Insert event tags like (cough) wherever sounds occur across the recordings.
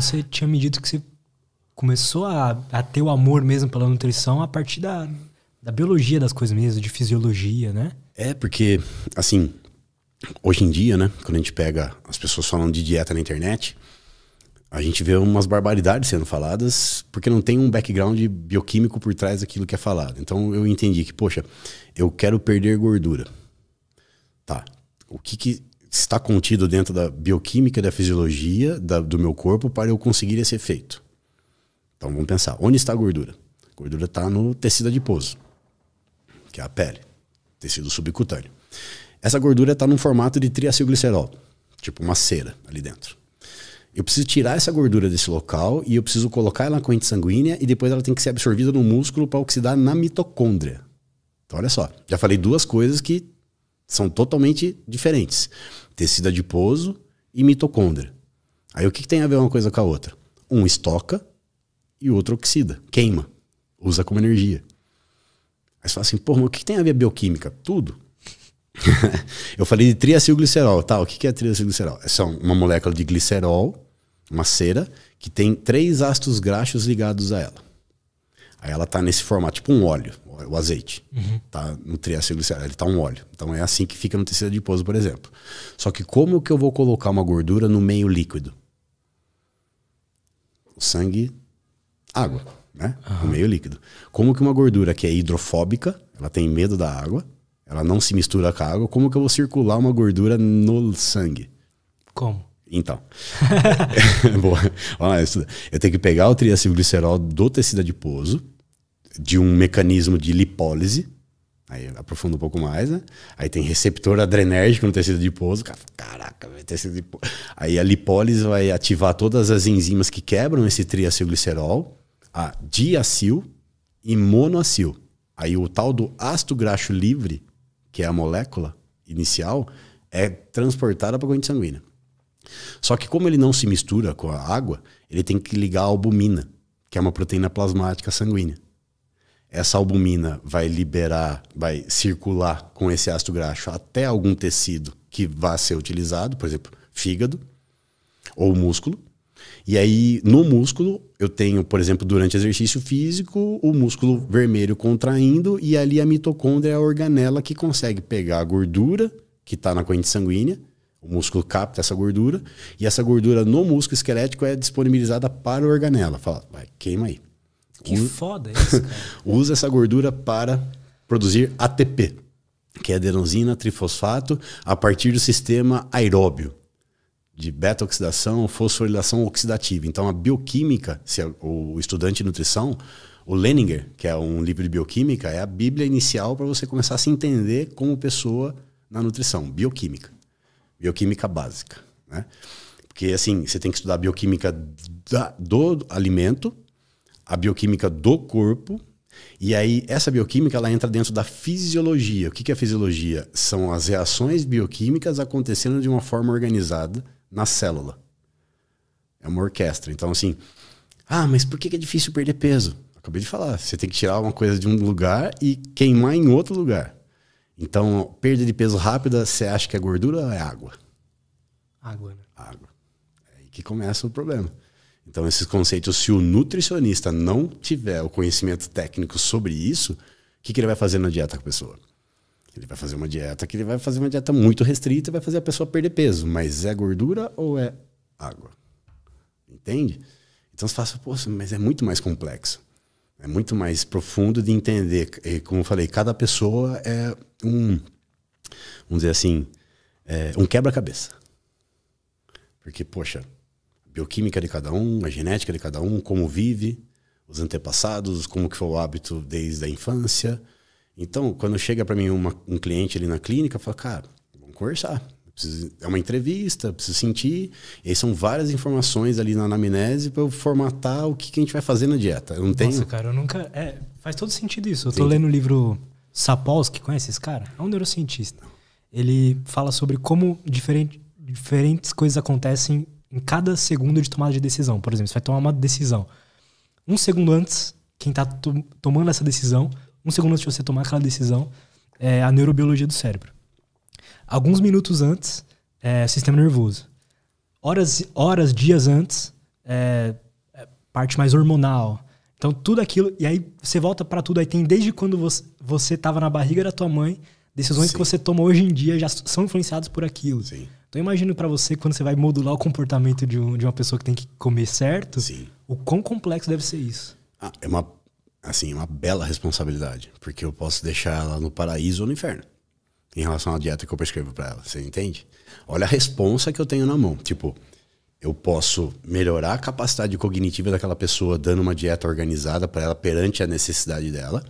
você tinha me dito que você começou a, a ter o amor mesmo pela nutrição a partir da, da biologia das coisas mesmo, de fisiologia, né? É, porque, assim, hoje em dia, né, quando a gente pega as pessoas falando de dieta na internet, a gente vê umas barbaridades sendo faladas porque não tem um background bioquímico por trás daquilo que é falado. Então eu entendi que, poxa, eu quero perder gordura. Tá. O que, que está contido dentro da bioquímica da fisiologia da, do meu corpo para eu conseguir esse efeito. Então vamos pensar, onde está a gordura? A gordura está no tecido adiposo, que é a pele, tecido subcutâneo. Essa gordura está num formato de triacilglicerol, tipo uma cera ali dentro. Eu preciso tirar essa gordura desse local e eu preciso colocar ela na corrente sanguínea e depois ela tem que ser absorvida no músculo para oxidar na mitocôndria. Então olha só, já falei duas coisas que são totalmente diferentes. Tecido adiposo e mitocôndria. Aí o que, que tem a ver uma coisa com a outra? Um estoca e o outro oxida, queima, usa como energia. Aí você fala assim, pô, mas o que, que tem a ver a bioquímica? Tudo. (laughs) eu falei de triacilglicerol, tá? O que, que é triacilglicerol? É só uma molécula de glicerol, uma cera, que tem três ácidos graxos ligados a ela. Aí ela tá nesse formato, tipo um óleo o azeite. Uhum. Tá no triacilgliceráide, ele tá um óleo. Então é assim que fica no tecido adiposo, por exemplo. Só que como que eu vou colocar uma gordura no meio líquido? O sangue, água, né? Uhum. No meio líquido. Como que uma gordura que é hidrofóbica, ela tem medo da água, ela não se mistura com a água, como que eu vou circular uma gordura no sangue? Como? Então. (laughs) É, é boa. Olha, eu tenho que pegar o triacilglicerol do tecido adiposo de um mecanismo de lipólise. Aí aprofunda um pouco mais, né? Aí tem receptor adrenérgico no tecido adiposo. Caraca, tecido adiposo. Aí a lipólise vai ativar todas as enzimas que quebram esse triacilglicerol, a diacil e monoacil. Aí o tal do ácido graxo livre, que é a molécula inicial, é transportada para a corrente sanguínea. Só que como ele não se mistura com a água, ele tem que ligar a albumina, que é uma proteína plasmática sanguínea essa albumina vai liberar, vai circular com esse ácido graxo até algum tecido que vá ser utilizado, por exemplo, fígado ou músculo. E aí, no músculo, eu tenho, por exemplo, durante exercício físico, o músculo vermelho contraindo, e ali a mitocôndria é a organela que consegue pegar a gordura que está na corrente sanguínea, o músculo capta essa gordura, e essa gordura no músculo esquelético é disponibilizada para a organela. Fala, vai, queima aí. Que foda isso, cara. (laughs) usa essa gordura para produzir ATP, que é adenosina trifosfato, a partir do sistema aeróbio de beta-oxidação, fosforilação oxidativa. Então, a bioquímica, se é o estudante de nutrição, o Leninger, que é um livro de bioquímica, é a bíblia inicial para você começar a se entender como pessoa na nutrição, bioquímica. Bioquímica básica, né? Porque, assim, você tem que estudar a bioquímica da, do alimento, a bioquímica do corpo. E aí, essa bioquímica ela entra dentro da fisiologia. O que é a fisiologia? São as reações bioquímicas acontecendo de uma forma organizada na célula. É uma orquestra. Então, assim, ah, mas por que é difícil perder peso? Acabei de falar, você tem que tirar uma coisa de um lugar e queimar em outro lugar. Então, perda de peso rápida, você acha que é gordura ou é água? Água, né? Água. É aí que começa o problema. Então, esses conceitos, se o nutricionista não tiver o conhecimento técnico sobre isso, o que, que ele vai fazer na dieta com a pessoa? Ele vai fazer uma dieta que ele vai fazer uma dieta muito restrita, e vai fazer a pessoa perder peso, mas é gordura ou é água? Entende? Então você fala, assim, poxa, mas é muito mais complexo. É muito mais profundo de entender. E, como eu falei, cada pessoa é um, vamos dizer assim, é um quebra-cabeça. Porque, poxa, bioquímica de cada um, a genética de cada um, como vive, os antepassados, como que foi o hábito desde a infância. Então, quando chega para mim uma, um cliente ali na clínica, fala, cara, vamos conversar. Preciso, é uma entrevista, preciso sentir. E aí são várias informações ali na anamnese para eu formatar o que, que, a gente vai fazer na dieta. Eu não Nossa, tenho... cara, eu nunca. É, faz todo sentido isso. Eu tô lendo o livro Sapolsky, conhece esse cara? É um neurocientista. Ele fala sobre como diferente, diferentes coisas acontecem em cada segundo de tomada de decisão. Por exemplo, você vai tomar uma decisão. Um segundo antes, quem está to tomando essa decisão, um segundo antes de você tomar aquela decisão, é a neurobiologia do cérebro. Alguns minutos antes, é sistema nervoso. Horas, horas dias antes, é, é parte mais hormonal. Então, tudo aquilo. E aí você volta para tudo. Aí tem desde quando você estava na barriga da tua mãe, decisões Sim. que você toma hoje em dia já são influenciadas por aquilo. Sim. Então imagino para você quando você vai modular o comportamento de, um, de uma pessoa que tem que comer certo, Sim. o quão complexo deve ser isso. Ah, é uma assim, uma bela responsabilidade, porque eu posso deixar ela no paraíso ou no inferno. Em relação à dieta que eu prescrevo para ela, você entende? Olha a responsa que eu tenho na mão. Tipo, eu posso melhorar a capacidade cognitiva daquela pessoa dando uma dieta organizada para ela perante a necessidade dela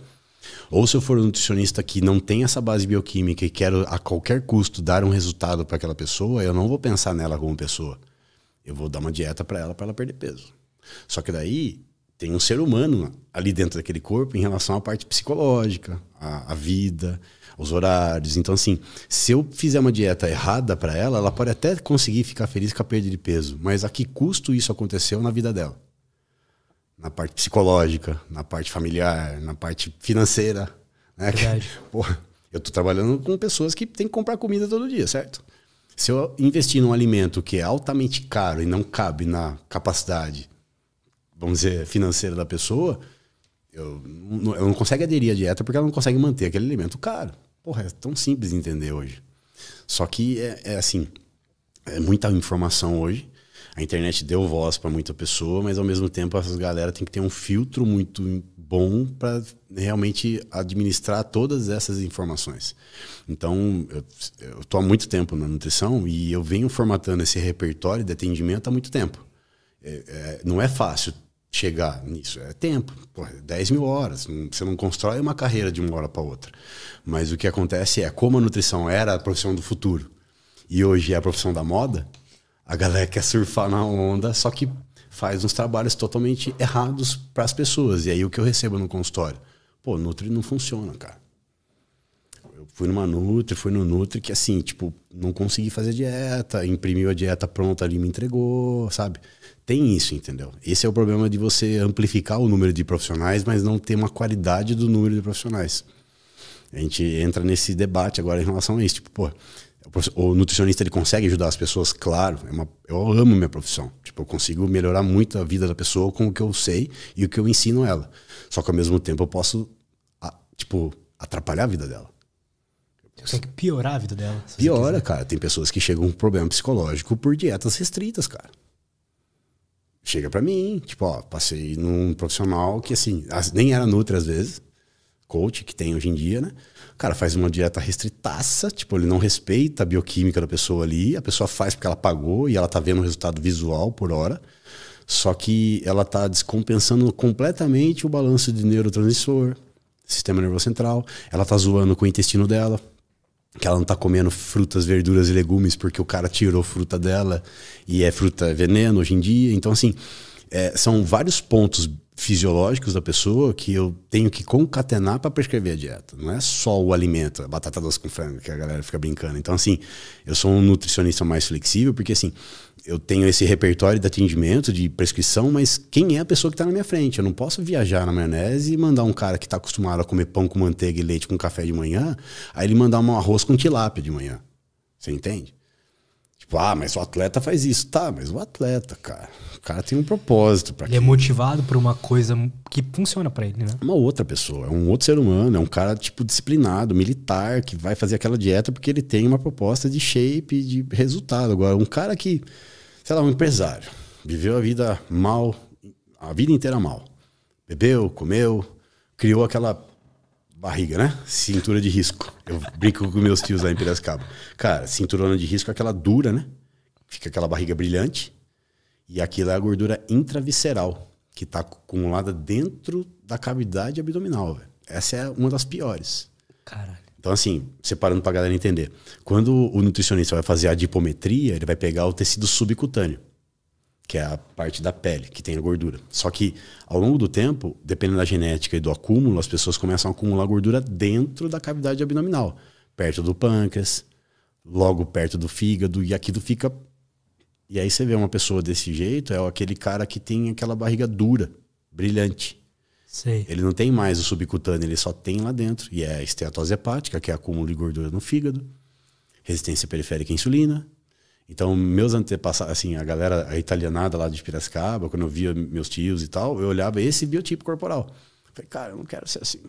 ou se eu for um nutricionista que não tem essa base bioquímica e quero a qualquer custo dar um resultado para aquela pessoa, eu não vou pensar nela como pessoa. Eu vou dar uma dieta para ela para ela perder peso. Só que daí tem um ser humano ali dentro daquele corpo em relação à parte psicológica, a vida, os horários. Então assim, se eu fizer uma dieta errada para ela, ela pode até conseguir ficar feliz com a perda de peso, mas a que custo isso aconteceu na vida dela? na parte psicológica, na parte familiar, na parte financeira. Né? Verdade. (laughs) porra, eu estou trabalhando com pessoas que têm que comprar comida todo dia, certo? Se eu investir num alimento que é altamente caro e não cabe na capacidade, vamos dizer, financeira da pessoa, eu, eu não consegue aderir à dieta porque ela não consegue manter aquele alimento caro. Porra, é tão simples de entender hoje. Só que é, é assim, é muita informação hoje a internet deu voz para muita pessoa, mas ao mesmo tempo essas galera tem que ter um filtro muito bom para realmente administrar todas essas informações. Então, eu estou há muito tempo na nutrição e eu venho formatando esse repertório de atendimento há muito tempo. É, é, não é fácil chegar nisso. É tempo, porra, 10 mil horas. Você não constrói uma carreira de uma hora para outra. Mas o que acontece é, como a nutrição era a profissão do futuro e hoje é a profissão da moda, a galera quer surfar na onda, só que faz uns trabalhos totalmente errados para as pessoas. E aí o que eu recebo no consultório? Pô, Nutri não funciona, cara. Eu fui numa Nutri, fui no Nutri que assim, tipo, não consegui fazer dieta, imprimiu a dieta pronta ali, me entregou, sabe? Tem isso, entendeu? Esse é o problema de você amplificar o número de profissionais, mas não ter uma qualidade do número de profissionais. A gente entra nesse debate agora em relação a isso. Tipo, pô, o nutricionista ele consegue ajudar as pessoas, claro. É uma, eu amo minha profissão. Tipo, eu consigo melhorar muito a vida da pessoa com o que eu sei e o que eu ensino ela. Só que ao mesmo tempo eu posso, tipo, atrapalhar a vida dela. Consegue piorar a vida dela. Piora, cara. Tem pessoas que chegam com problema psicológico por dietas restritas, cara. Chega pra mim, tipo, ó, passei num profissional que assim, nem era nutri às vezes coach que tem hoje em dia, né? O cara faz uma dieta restritaça, tipo, ele não respeita a bioquímica da pessoa ali, a pessoa faz porque ela pagou e ela tá vendo o resultado visual por hora. Só que ela tá descompensando completamente o balanço de neurotransmissor, sistema nervoso central. Ela tá zoando com o intestino dela, que ela não tá comendo frutas, verduras e legumes porque o cara tirou fruta dela e é fruta veneno hoje em dia. Então assim, é, são vários pontos fisiológicos da pessoa que eu tenho que concatenar para prescrever a dieta. Não é só o alimento, a batata doce com frango, que a galera fica brincando. Então, assim, eu sou um nutricionista mais flexível, porque, assim, eu tenho esse repertório de atendimento, de prescrição, mas quem é a pessoa que está na minha frente? Eu não posso viajar na maionese e mandar um cara que está acostumado a comer pão com manteiga e leite com café de manhã, aí ele mandar um arroz com tilápia de manhã. Você entende? Tipo, ah, mas o atleta faz isso. Tá, mas o atleta, cara. O cara tem um propósito para Ele é quem... é motivado por uma coisa que funciona para ele, né? Uma outra pessoa, é um outro ser humano, é um cara, tipo, disciplinado, militar, que vai fazer aquela dieta porque ele tem uma proposta de shape, de resultado. Agora, um cara que, sei lá, um empresário, viveu a vida mal, a vida inteira mal. Bebeu, comeu, criou aquela barriga, né? Cintura de risco. Eu brinco com meus tios lá em Piracicaba. Cara, cinturona de risco é aquela dura, né? Fica aquela barriga brilhante. E aquilo é a gordura intravisceral, que está acumulada dentro da cavidade abdominal, velho. Essa é uma das piores. Caralho. Então, assim, separando pra galera entender. Quando o nutricionista vai fazer a dipometria, ele vai pegar o tecido subcutâneo que é a parte da pele, que tem a gordura. Só que, ao longo do tempo, dependendo da genética e do acúmulo, as pessoas começam a acumular gordura dentro da cavidade abdominal, perto do pâncreas, logo perto do fígado, e aquilo fica. E aí você vê uma pessoa desse jeito, é aquele cara que tem aquela barriga dura, brilhante. Sei. Ele não tem mais o subcutâneo, ele só tem lá dentro. E é a esteatose hepática, que é acúmulo de gordura no fígado, resistência periférica à insulina, então, meus antepassados, assim, a galera a italianada lá de Piracicaba, quando eu via meus tios e tal, eu olhava esse biotipo corporal. Eu falei, cara, eu não quero ser assim.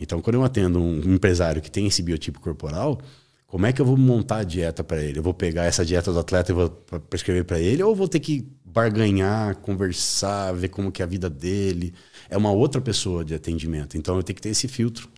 Então, quando eu atendo um empresário que tem esse biotipo corporal, como é que eu vou montar a dieta para ele? Eu vou pegar essa dieta do atleta e vou prescrever para ele ou vou ter que barganhar, conversar, ver como que é a vida dele? É uma outra pessoa de atendimento. Então, eu tenho que ter esse filtro.